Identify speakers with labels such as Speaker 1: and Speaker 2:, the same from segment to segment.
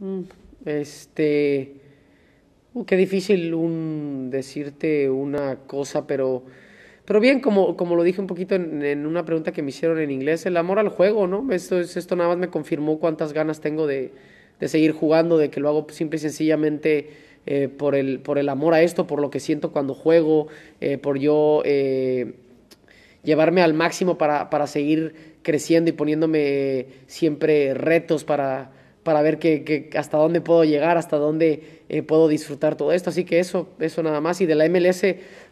Speaker 1: Mm, este. Uh, qué difícil un, decirte una cosa, pero. Pero bien, como, como lo dije un poquito en, una pregunta que me hicieron en inglés, el amor al juego, ¿no? Esto, esto nada más me confirmó cuántas ganas tengo de, seguir jugando, de que lo hago simple y sencillamente eh, por, el, por el amor a esto, por lo que siento cuando juego, eh, por yo eh, llevarme al máximo para, para seguir creciendo y poniéndome siempre retos para, para ver que, hasta dónde puedo llegar, hasta dónde eh, puedo disfrutar todo esto. Así que eso, eso nada más. Y de la MLS,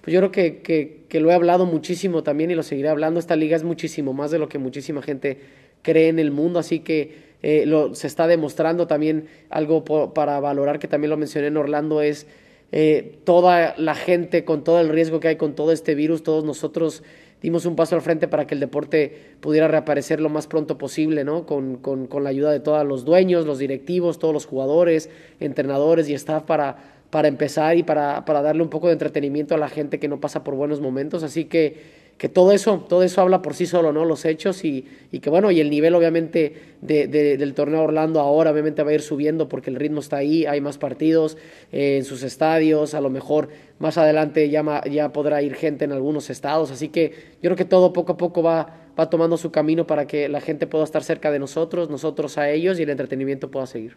Speaker 1: pues yo creo que, lo he hablado muchísimo también y lo seguiré hablando. Esta liga es muchísimo más de lo que muchísima gente cree en el mundo, así que eh, lo, se está demostrando también algo para valorar, que también lo mencioné en Orlando, es eh, toda la gente con todo el riesgo que hay con todo este virus, todos nosotros dimos un paso al frente para que el deporte pudiera reaparecer lo más pronto posible, ¿no? Con, la ayuda de todos los dueños, los directivos, todos los jugadores, entrenadores y staff para, para empezar y para, para darle un poco de entretenimiento a la gente que no pasa por buenos momentos. Así que que todo eso, todo eso habla por sí solo, ¿no? Los hechos y, y que bueno, y el nivel obviamente del torneo Orlando ahora obviamente va a ir subiendo porque el ritmo está ahí, hay más partidos eh, en sus estadios, a lo mejor más adelante ya, ya podrá ir gente en algunos estados, así que yo creo que todo poco a poco va, va tomando su camino para que la gente pueda estar cerca de nosotros, nosotros a ellos y el entretenimiento pueda seguir.